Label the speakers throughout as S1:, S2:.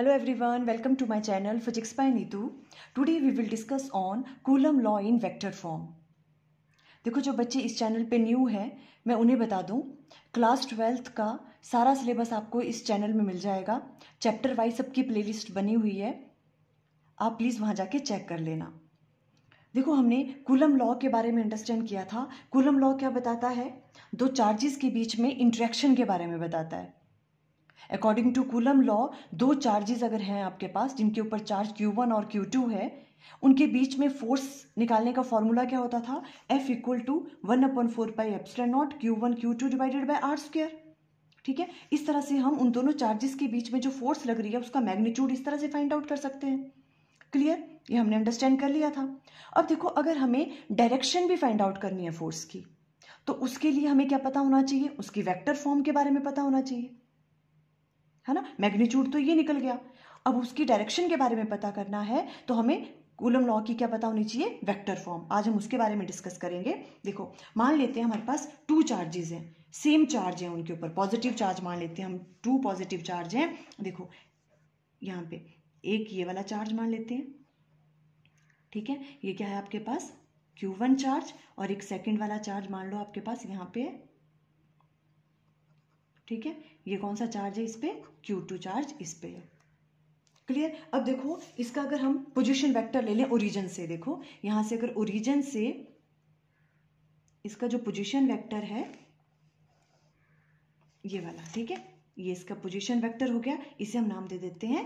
S1: Hello everyone welcome to my channel physics by Neetu today we will discuss on Coulomb law in vector form देखो जो बच्चे इस channel पे new हैं मैं उन्हें बता दूं क्लास ट्वेल्थ का सारा सिलेबस आपको इस चैनल में मिल जाएगा चैप्टर वाइज सबकी प्लेलिस्ट बनी हुई है आप प्लीज़ वहाँ जाके चेक कर लेना देखो हमने कूलम लॉ के बारे में अंडरस्टैंड किया था कूलम लॉ क्या बताता है दो चार्जेस के बीच में इंट्रैक्शन के बारे में बताता है अकॉर्डिंग टू कुलम लॉ दो चार्जेस अगर हैं आपके पास जिनके ऊपर चार्ज क्यू वन और क्यू टू है उनके बीच में फोर्स निकालने का फॉर्मूला क्या होता था F equal to one upon four by epsilon naught Q one Q two divided by R square ठीक है इस तरह से हम उन दोनों चार्जेस के बीच में जो फोर्स लग रही है उसका मैग्नीट्यूड इस तरह से फाइंड आउट कर सकते हैं क्लियर ये हमने अंडरस्टैंड कर लिया था अब देखो अगर हमें डायरेक्शन भी फाइंड आउट करनी है फोर्स की तो उसके लिए हमें क्या पता होना चाहिए उसकी वेक्टर फॉर्म के बारे में पता होना चाहिए है ना मैग्नीट्यूड तो ये निकल गया अब उसकी डायरेक्शन के बारे में पता करना है तो हमें कूलम लॉ की क्या पता होनी चाहिए वेक्टर फॉर्म आज हम उसके बारे में डिस्कस करेंगे देखो मान लेते हैं हमारे पास टू चार्जेस हैं सेम चार्ज हैं उनके ऊपर पॉजिटिव चार्ज मान लेते हैं हम टू पॉजिटिव चार्ज हैं देखो यहाँ पे एक ये वाला चार्ज मान लेते हैं ठीक है ये क्या है आपके पास क्यू चार्ज और एक सेकेंड वाला चार्ज मान लो आपके पास यहाँ पे है ठीक है ये कौन सा चार्ज है इस पर क्यू टू चार्ज इस पर है क्लियर अब देखो इसका अगर हम पोजिशन वैक्टर ले लें ओरिजन से देखो यहाँ से अगर ओरिजन से इसका जो पोजिशन वैक्टर है ये वाला ठीक है ये इसका पोजिशन वैक्टर हो गया इसे हम नाम दे देते हैं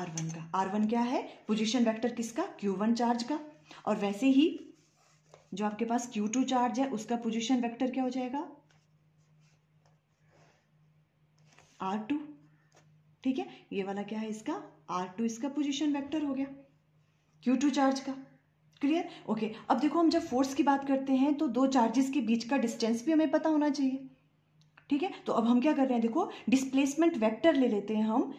S1: आर वन का आर वन क्या है पोजिशन वैक्टर किसका क्यू वन चार्ज का और वैसे ही जो आपके पास क्यू टू चार्ज है उसका पोजिशन वैक्टर क्या हो जाएगा आर टू ठीक है ये वाला क्या है इसका आर टू इसका पोजिशन वैक्टर हो गया क्यू टू चार्ज का क्लियर ओके okay. अब देखो हम जब फोर्स की बात करते हैं तो दो चार्जेस के बीच का डिस्टेंस भी हमें पता होना चाहिए ठीक है तो अब हम क्या कर रहे हैं देखो डिस्प्लेसमेंट वेक्टर ले लेते हैं हम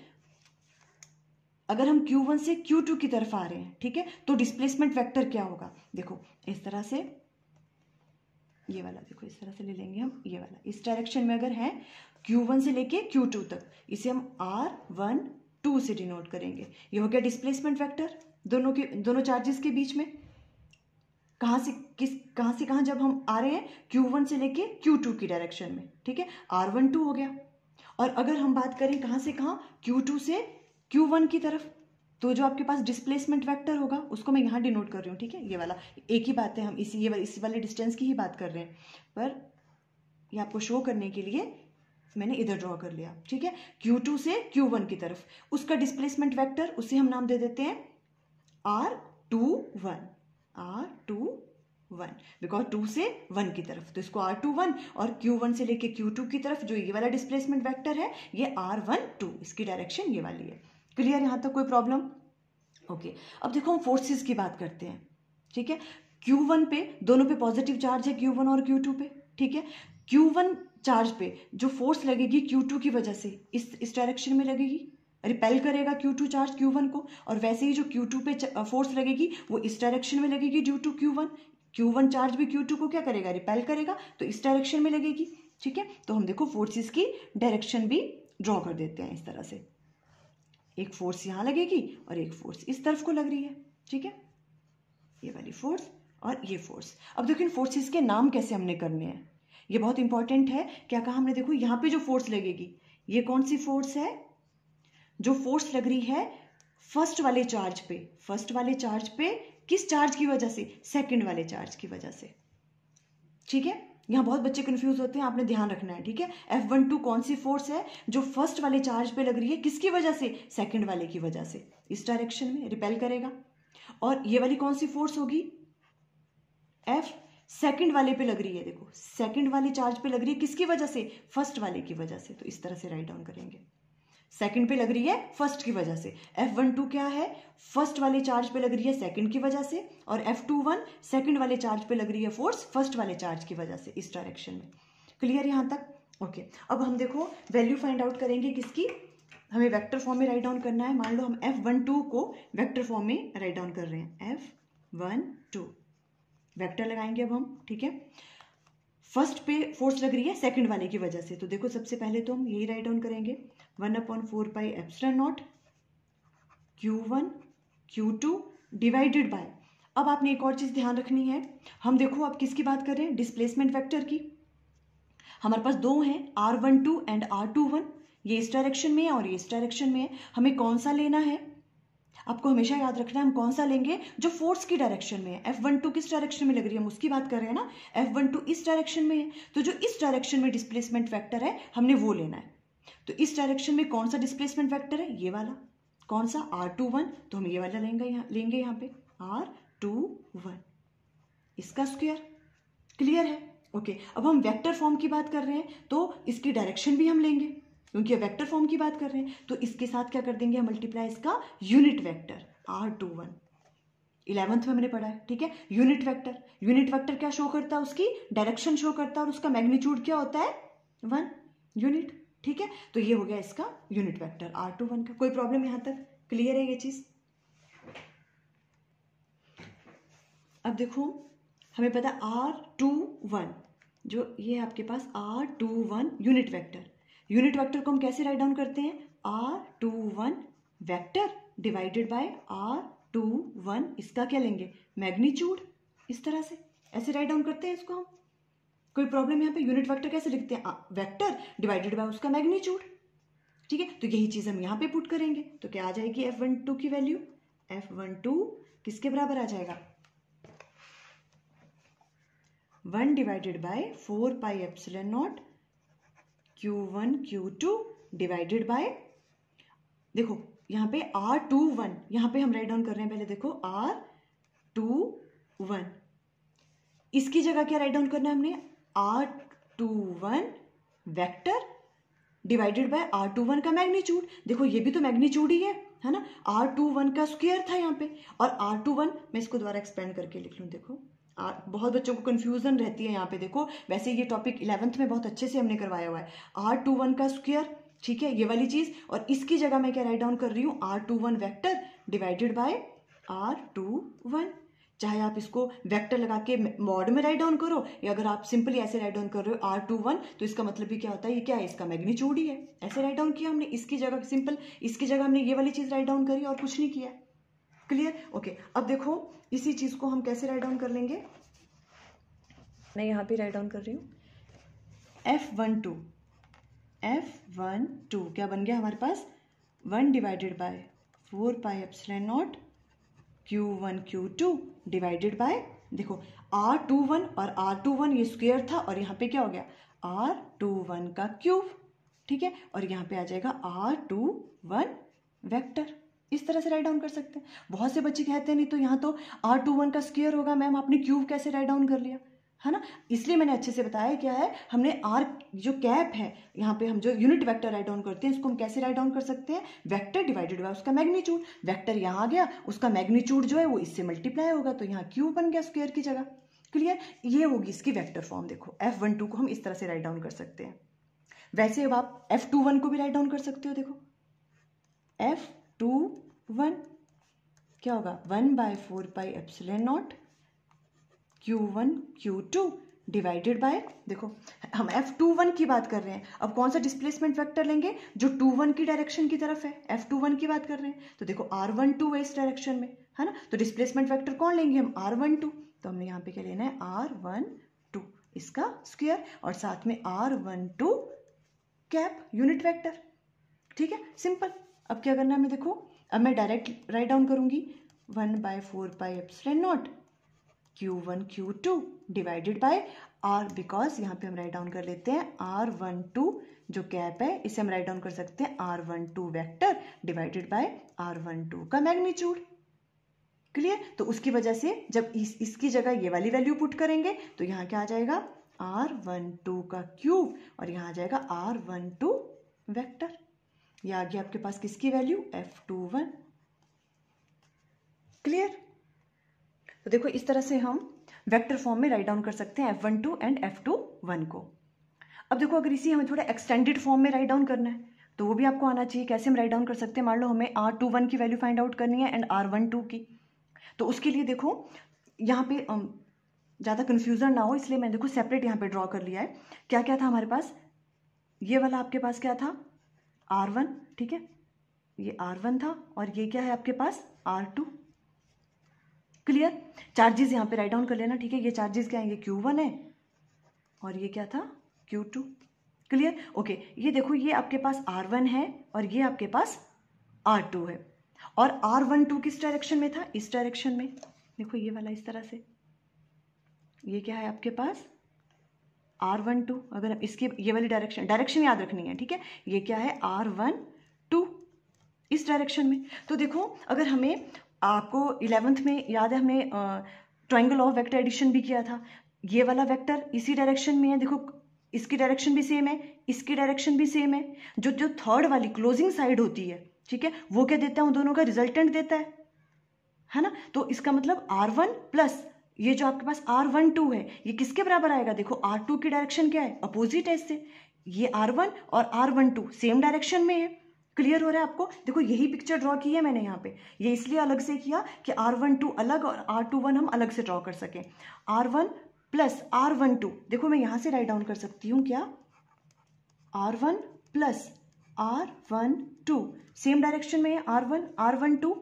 S1: अगर हम Q1 से Q2 की तरफ आ रहे हैं ठीक है तो डिस्प्लेसमेंट वेक्टर क्या होगा देखो इस तरह से ये वाला देखो इस तरह से ले लेंगे हम ये वाला इस डायरेक्शन में अगर है Q1 से लेके Q2 तक इसे हम आर वन टू से डिनोट करेंगे ये हो गया डिस्प्लेसमेंट वेक्टर दोनों के दोनों चार्जेस के बीच में कहाँ से किस कहाँ से कहाँ जब हम आ रहे हैं Q1 से लेके Q2 की डायरेक्शन में ठीक है 2 हो गया और अगर हम बात करें कहाँ से कहाँ Q2 से Q1 की तरफ तो जो आपके पास डिस्प्लेसमेंट वैक्टर होगा उसको मैं यहाँ डिनोट कर रही हूँ ठीक है ये वाला एक ही बात है हम इसी ये वाले इसी वाले डिस्टेंस की ही बात कर रहे हैं पर ये आपको शो करने के लिए मैंने इधर ड्रॉ कर लिया ठीक है Q2 से Q1 की तरफ उसका डिस्प्लेसमेंट वेक्टर उसे हम नाम दे देते हैं R21, R21, बिकॉज 2 से 1 की तरफ तो इसको R21 और Q1 से लेके Q2 की तरफ जो ये वाला डिस्प्लेसमेंट वेक्टर है ये R12, इसकी डायरेक्शन ये वाली है क्लियर यहां तक कोई प्रॉब्लम ओके okay. अब देखो हम फोर्सेज की बात करते हैं ठीक है क्यू पे दोनों पे पॉजिटिव चार्ज है क्यू और क्यू पे ठीक है क्यू चार्ज पे जो फोर्स लगेगी क्यू टू की वजह से इस इस डायरेक्शन में लगेगी रिपेल करेगा Q two charge Q one को और वैसे ही जो क्यू टू पे फोर्स लगेगी वो इस डायरेक्शन में लगेगी due to Q one Q one charge भी क्यू टू को क्या करेगा रिपेल करेगा तो इस डायरेक्शन में लगेगी ठीक है तो हम देखो फोर्सेस की डायरेक्शन भी ड्रॉ कर देते हैं इस तरह से एक फोर्स यहाँ लगेगी और एक फोर्स इस तरफ को लग रही है ठीक है ये वाली फोर्स और ये फोर्स अब देखो इन फोर्सेस के नाम कैसे हमने करने हैं ये बहुत इंपॉर्टेंट है क्या कहा हमने देखो यहां पे जो फोर्स लगेगी ये कौन सी फोर्स है जो फोर्स लग रही है फर्स्ट वाले चार्ज पे फर्स्ट वाले चार्ज पे किस चार्ज की वजह से सेकंड वाले चार्ज की वजह से ठीक है यहां बहुत बच्चे कंफ्यूज होते हैं आपने ध्यान रखना है ठीक है एफ वन टू कौन सी फोर्स है जो फर्स्ट वाले चार्ज पे लग रही है किसकी वजह से सेकंड वाले की वजह से इस डायरेक्शन में रिपेल करेगा और ये वाली कौन सी फोर्स होगी एफ सेकंड वाले पे लग रही है देखो सेकंड वाले चार्ज पे लग रही है किसकी वजह से फर्स्ट वाले की वजह से तो इस तरह से राइट डाउन करेंगे सेकंड पे लग रही है फर्स्ट की वजह से एफ वन टू क्या है फर्स्ट वाले चार्ज पे लग रही है सेकंड की वजह से और एफ टू वन सेकंड वाले चार्ज पे लग रही है फोर्स फर्स्ट वाले चार्ज की वजह से इस डायरेक्शन में क्लियर यहां तक ओके अब हम देखो वैल्यू फाइंड आउट करेंगे किसकी हमें वेक्टर फॉर्म में राइट डाउन करना है मान लो हम एफ वन टू को वेक्टर फॉर्म में राइट डाउन कर रहे हैं एफ वन टू वेक्टर लगाएंगे अब हम ठीक है फर्स्ट पे फोर्स लग रही है सेकंड वाले की वजह से तो देखो सबसे पहले तो हम यही राइट डाउन करेंगे one upon four by epsilon naught Q one Q two divided by अब आपने एक और चीज़ ध्यान रखनी है हम देखो आप किसकी बात कर रहे हैं डिस्प्लेसमेंट वैक्टर की हमारे पास दो हैं R one two and R two one ये इस डायरेक्शन में है और ये इस डायरेक्शन में है हमें कौन सा लेना है आपको हमेशा याद रखना है हम कौन सा लेंगे जो फोर्स की डायरेक्शन में है एफ वन टू किस डायरेक्शन में लग रही है हम उसकी बात कर रहे हैं ना एफ वन टू इस डायरेक्शन में है तो जो इस डायरेक्शन में डिस्प्लेसमेंट फैक्टर है हमने वो लेना है तो इस डायरेक्शन में कौन सा डिस्प्लेसमेंट फैक्टर है ये वाला कौन सा आर टू वन तो हम ये वाला लेंगे यहाँ लेंगे यहाँ पे आर टू वन इसका स्क्वेयर क्लियर है ओके okay, अब हम वेक्टर फॉर्म की बात कर रहे हैं तो इसकी डायरेक्शन भी हम लेंगे क्योंकि वेक्टर फॉर्म की बात कर रहे हैं तो इसके साथ क्या कर देंगे मल्टीप्लाई इसका unit vector R two one eleventh में हमने पढ़ा है ठीक है यूनिट वेक्टर यूनिट वेक्टर क्या शो करता है उसकी डायरेक्शन शो करता है और उसका मैग्नीट्यूड क्या होता है वन यूनिट ठीक है तो ये हो गया इसका unit vector R two one का कोई प्रॉब्लम यहां तक क्लियर है ये चीज़ अब देखो हमें पता आर टू वन जो ये है आपके पास R two one unit vector unit vector को हम कैसे राइट डाउन करते हैं R two one vector divided by R two one इसका क्या लेंगे मैग्नीच्यूड इस तरह से ऐसे राइट डाउन करते हैं इसको हम कोई प्रॉब्लम यहाँ पे यूनिट वेक्टर कैसे लिखते हैं वेक्टर डिवाइडेड बाय उसका मैग्नीच्यूड ठीक है तो यही चीज़ हम यहाँ पे पुट करेंगे तो क्या आ जाएगी एफ वन टू की वैल्यू एफ वन टू किसके बराबर आ जाएगा one divided by four pi epsilon naught Q1 Q2 divided by देखो यहाँ पे R21 टू वन यहाँ पे हम राइट डाउन कर रहे हैं पहले देखो R21 इसकी जगह क्या राइट डाउन करना है हमने R two one vector divided by R two one का मैग्नीट्यूड देखो ये भी तो मैग्नीट्यूड ही है है ना आर टू वन का स्क्वायर था यहाँ पे और आर टू वन मैं इसको दोबारा एक्सपेंड करके लिख लूँ देखो बहुत बच्चों को कन्फ्यूज़न रहती है यहाँ पे देखो वैसे ये टॉपिक इलेवंथ में बहुत अच्छे से हमने करवाया हुआ है आर टू वन का स्क्वेयर ठीक है ये वाली चीज़ और इसकी जगह मैं क्या राइट डाउन कर रही हूँ R two one vector divided by R two one चाहे आप इसको वेक्टर लगा के मॉड में राइट डाउन करो या अगर आप सिंपली ऐसे राइट डाउन कर रहे हो आर टू वन तो इसका मतलब भी क्या होता है ये क्या है इसका मैग्नीट्यूड ही है ऐसे राइट डाउन किया हमने इसकी जगह सिंपल इसकी जगह हमने ये वाली चीज़ राइट डाउन करी और कुछ नहीं किया क्लियर ओके अब देखो इसी चीज को हम कैसे राइट डाउन कर लेंगे मैं यहां पे राइट डाउन कर रही हूं F one two F one two क्या बन गया हमारे पास one divided by four pi F naught Q one Q two divided by देखो आर टू वन और आर टू वन ये स्क्वेयर था और यहाँ पे क्या हो गया आर टू वन का क्यूब ठीक है और यहाँ पे आ जाएगा आर टू वन वैक्टर इस तरह से राइट डाउन कर सकते हैं बहुत से बच्चे कहते हैं नहीं तो यहाँ तो आर टू वन का स्केयर होगा मैम आपने क्यूब कैसे राइट डाउन कर लिया है ना इसलिए मैंने अच्छे से बताया क्या है हमने आर जो कैप है यहाँ पे हम जो यूनिट वेक्टर राइट डाउन करते हैं इसको हम कैसे राइट डाउन कर सकते हैं वेक्टर डिवाइडेड बाय उसका मैग्नीट्यूड वेक्टर यहाँ आ गया उसका मैग्नीट्यूड जो है वो इससे मल्टीप्लाई होगा तो यहाँ क्यूब बन गया स्क्वेयर की जगह क्लियर ये होगी इसकी वेक्टर फॉर्म देखो एफ वन टू को हम इस तरह से राइट डाउन कर सकते हैं वैसे अब आप एफ टू वन को भी राइट डाउन कर सकते हो देखो एफ टू वन क्या होगा one by four pi epsilon naught Q one Q two divided by देखो हम एफ टू वन की बात कर रहे हैं अब कौन सा डिस्प्लेसमेंट वेक्टर लेंगे जो टू वन की डायरेक्शन की तरफ है एफ टू वन की बात कर रहे हैं तो देखो आर वन टू है इस डायरेक्शन में है ना तो डिस्प्लेसमेंट वेक्टर कौन लेंगे हम आर वन टू तो हमने यहाँ पे क्या लेना है आर वन टू इसका स्क्वेयर और साथ में R one two cap unit vector ठीक है सिंपल अब क्या करना है मैं देखो अब मैं डायरेक्ट राइट डाउन करूंगी one by four pi epsilon naught Q one Q two divided by R because यहाँ पे हम राइट डाउन कर लेते हैं आर वन टू जो कैप है इसे हम राइट डाउन कर सकते हैं R one two vector divided by R one two का मैग्नीच्यूड क्लियर तो उसकी वजह से जब इस इसकी जगह ये वाली वैल्यू पुट करेंगे तो यहाँ क्या आ जाएगा आर वन टू का क्यूब और यहाँ आ जाएगा आर वन टू वैक्टर ये आ गया आपके पास किसकी value F two one clear तो देखो इस तरह से हम वेक्टर फॉर्म में राइट डाउन कर सकते हैं F one two and F two one को अब देखो अगर इसी हमें थोड़ा एक्सटेंडेड फॉर्म में राइट डाउन करना है तो वो भी आपको आना चाहिए कैसे हम राइट डाउन कर सकते हैं मान लो हमें आर टू वन की वैल्यू फाइंड आउट करनी है एंड आर वन टू की तो उसके लिए देखो यहाँ पे ज़्यादा कन्फ्यूज़न ना हो इसलिए मैंने देखो सेपरेट यहाँ पे ड्रॉ कर लिया है क्या क्या था हमारे पास ये वाला आपके पास क्या था आर वन ठीक है ये आर वन था और ये क्या है आपके पास आर टू क्लियर चार्जेस यहां पे राइट डाउन कर लेना ठीक है ये चार्जेस क्या है ये क्यू वन है और ये क्या था क्यू टू क्लियर ओके ये देखो ये आपके पास आर वन है और ये आपके पास आर टू है और आर वन टू किस डायरेक्शन में था इस डायरेक्शन में देखो ये वाला इस तरह से ये क्या है आपके पास आर वन टू अगर हम इसकी ये वाली डायरेक्शन डायरेक्शन याद रखनी है ठीक है ये क्या है आर वन टू इस डायरेक्शन में तो देखो अगर हमें आपको इलेवेंथ में याद है हमने ट्राइंगल ऑफ वेक्टर एडिशन भी किया था ये वाला वेक्टर इसी डायरेक्शन में है देखो इसकी डायरेक्शन भी सेम है इसकी डायरेक्शन भी सेम है जो जो थर्ड वाली क्लोजिंग साइड होती है ठीक है वो क्या देता है उन दोनों का रिजल्टेंट देता है है ना तो इसका मतलब आर वन प्लस ये जो आपके पास आर वन टू है ये किसके बराबर आएगा देखो आर टू की डायरेक्शन क्या है अपोजिट है इससे ये आर वन और R one two same direction में है क्लियर हो रहा है आपको देखो यही पिक्चर ड्रॉ की है मैंने यहाँ पे ये इसलिए अलग से किया कि आर वन टू अलग और आर टू वन हम अलग से ड्रॉ कर सकें R one plus R one two देखो मैं यहाँ से राइट डाउन कर सकती हूँ क्या R one plus R one two same direction में है R one R one two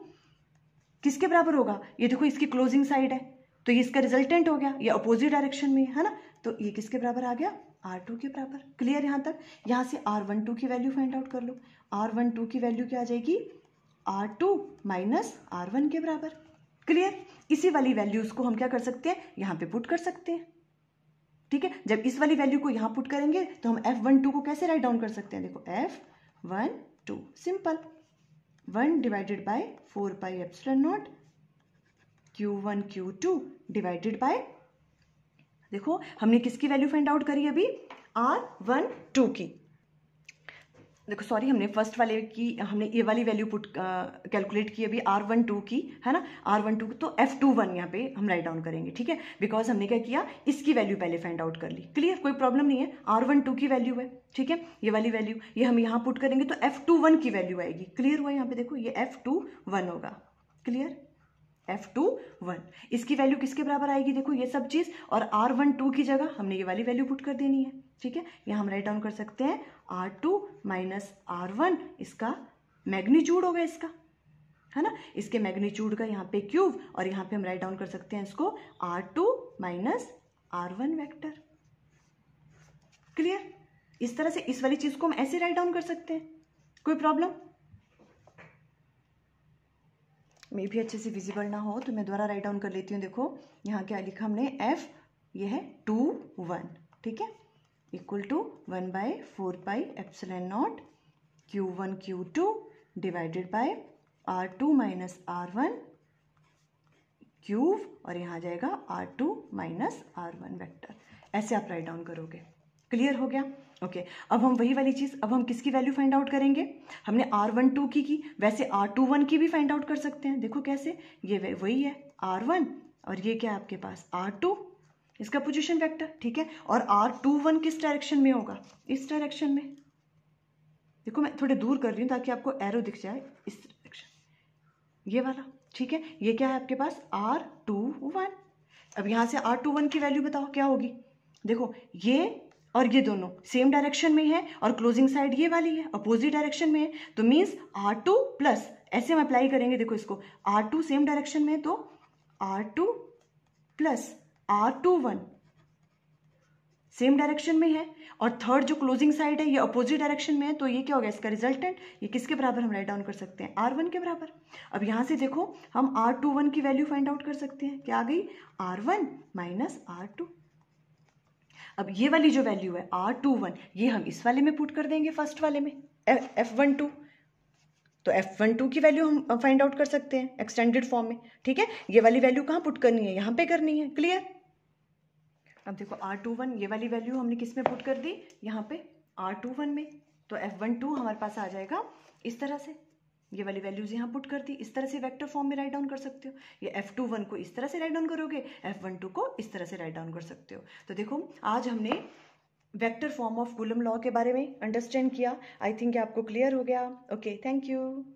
S1: किसके बराबर होगा ये देखो इसकी क्लोजिंग साइड है तो ये इसका रिजल्टेंट हो गया ये अपोजिट डायरेक्शन में है ना तो ये किसके बराबर आ गया आर टू के बराबर क्लियर यहां तक यहां से आर वन टू की वैल्यू फाइंड आउट कर लो आर वन टू की वैल्यू क्या आ जाएगी R two minus R one के बराबर क्लियर इसी वाली वैल्यूज को हम क्या कर सकते हैं यहां पे पुट कर सकते हैं ठीक है जब इस वाली वैल्यू को यहाँ पुट करेंगे तो हम एफ वन टू को कैसे राइट डाउन कर सकते हैं देखो F one two simple one divided by four pi epsilon naught Q1 Q2 divided by देखो हमने किसकी वैल्यू फाइंड आउट करी अभी आर वन टू की देखो सॉरी हमने फर्स्ट वाले की हमने ये वाली वैल्यू पुट कैलकुलेट की अभी आर वन टू की है ना आर वन टू तो एफ टू वन यहाँ पे हम राइट डाउन करेंगे ठीक है बिकॉज हमने क्या किया इसकी वैल्यू पहले फाइंड आउट कर ली क्लियर कोई प्रॉब्लम नहीं है आर वन टू की वैल्यू है ठीक है ये वाली वैल्यू ये हम यहाँ पुट करेंगे तो एफ टू वन की वैल्यू आएगी क्लियर हुआ यहाँ पे देखो ये एफ टू वन होगा क्लियर एफ टू वन इसकी वैल्यू किसके बराबर आएगी देखो ये सब चीज और आर वन टू की जगह हमने ये वाली वैल्यू पुट कर देनी है ठीक है यहां हम राइट डाउन कर सकते हैं R two minus R one इसका मैग्नीट्यूड होगा इसका है ना इसके मैग्नीट्यूड का यहाँ पे क्यूब और यहाँ पे हम राइट डाउन कर सकते हैं इसको R two minus R one vector clear इस तरह से इस वाली चीज को हम ऐसे राइट डाउन कर सकते हैं कोई प्रॉब्लम मे भी अच्छे से विजिबल ना हो तो मैं दोबारा राइट डाउन कर लेती हूँ देखो यहाँ क्या लिखा हमने एफ ये है टू वन ठीक है equal to one by four pi N naught Q one Q two divided by R two minus R one cube और यहाँ आ जाएगा R two minus R one vector ऐसे आप राइट डाउन करोगे क्लियर हो गया ओके okay, अब हम वही वाली चीज़ अब हम किसकी वैल्यू फाइंड आउट करेंगे हमने आर वन टू की की वैसे आर टू वन की भी फाइंड आउट कर सकते हैं देखो कैसे ये वही है आर वन और ये क्या है आपके पास आर टू इसका पोजिशन वेक्टर ठीक है और आर टू वन किस डायरेक्शन में होगा इस डायरेक्शन में देखो मैं थोड़े दूर कर रही हूँ ताकि आपको एरो दिख जाए इस डायरेक्शन ये वाला ठीक है ये क्या है आपके पास आर टू वन अब यहाँ से आर टू वन की वैल्यू बताओ क्या होगी देखो ये और ये दोनों तो सेम डायरेक्शन तो में है और क्लोजिंग साइड ये वाली है अपोजिट डायरेक्शन में है तो मीन्स आर टू प्लस ऐसे हम अप्लाई करेंगे देखो इसको आर टू सेम डायरेक्शन में है तो R two plus R two one same direction में है और थर्ड जो क्लोजिंग साइड है ये अपोजिट डायरेक्शन में है तो ये क्या होगा इसका रिजल्टेंट ये किसके बराबर हम राइट डाउन कर सकते हैं आर वन के बराबर अब यहां से देखो हम आर टू वन की वैल्यू फाइंड आउट कर सकते हैं क्या आ गई R one minus R two अब ये वाली जो वैल्यू है आर टू वन ये हम इस वाले में पुट कर देंगे फर्स्ट वाले में एफ वन टू तो एफ वन टू की वैल्यू हम फाइंड आउट कर सकते हैं एक्सटेंडेड फॉर्म में ठीक है ये वाली वैल्यू कहाँ पुट करनी है यहाँ पे करनी है क्लियर अब देखो आर टू वन ये वाली वैल्यू हमने किस में पुट कर दी यहाँ पे आर टू वन में तो एफ वन टू हमारे पास आ जाएगा इस तरह से ये वाली वैल्यूज यहाँ पुट कर दी इस तरह से वेक्टर फॉर्म में राइट डाउन कर सकते हो ये एफ टू वन को इस तरह से राइट डाउन करोगे एफ वन टू को इस तरह से राइट डाउन कर सकते हो तो देखो आज हमने vector form of Coulomb law के बारे में अंडरस्टैंड किया आई थिंक आपको क्लियर हो गया ओके थैंक यू